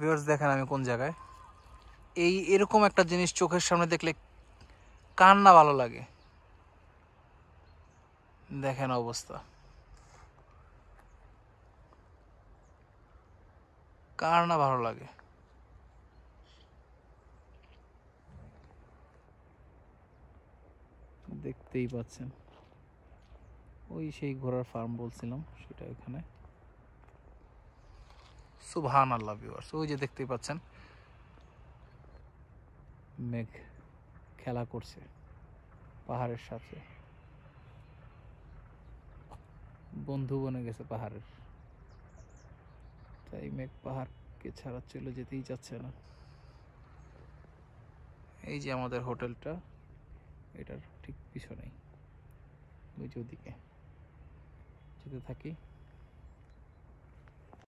viewers দেখেন আমি কোন জায়গায় এই এরকম একটা জিনিস চোখের সামনে দেখলে কার না ভালো লাগে দেখেন অবস্থা কার না ভালো লাগে দেখতেই পাচ্ছেন ওই সেই ঘোড়ার ফার্ম বলছিলাম সেটা এখানে সুবহান আল্লাহ ভিউয়ার্স ওই যে দেখতেই পাচ্ছেন মেঘ খেলা করছে পাহাড়ের সাথে বন্ধু বনে গেছে পাহাড়ের তাই মেঘ পাহাড়কে ছাড়া চলে যেতেই যাচ্ছে না এই যে আমাদের হোটেলটা এটার ঠিক পিছনেই ওই যে ওদিকে যেতে থাকি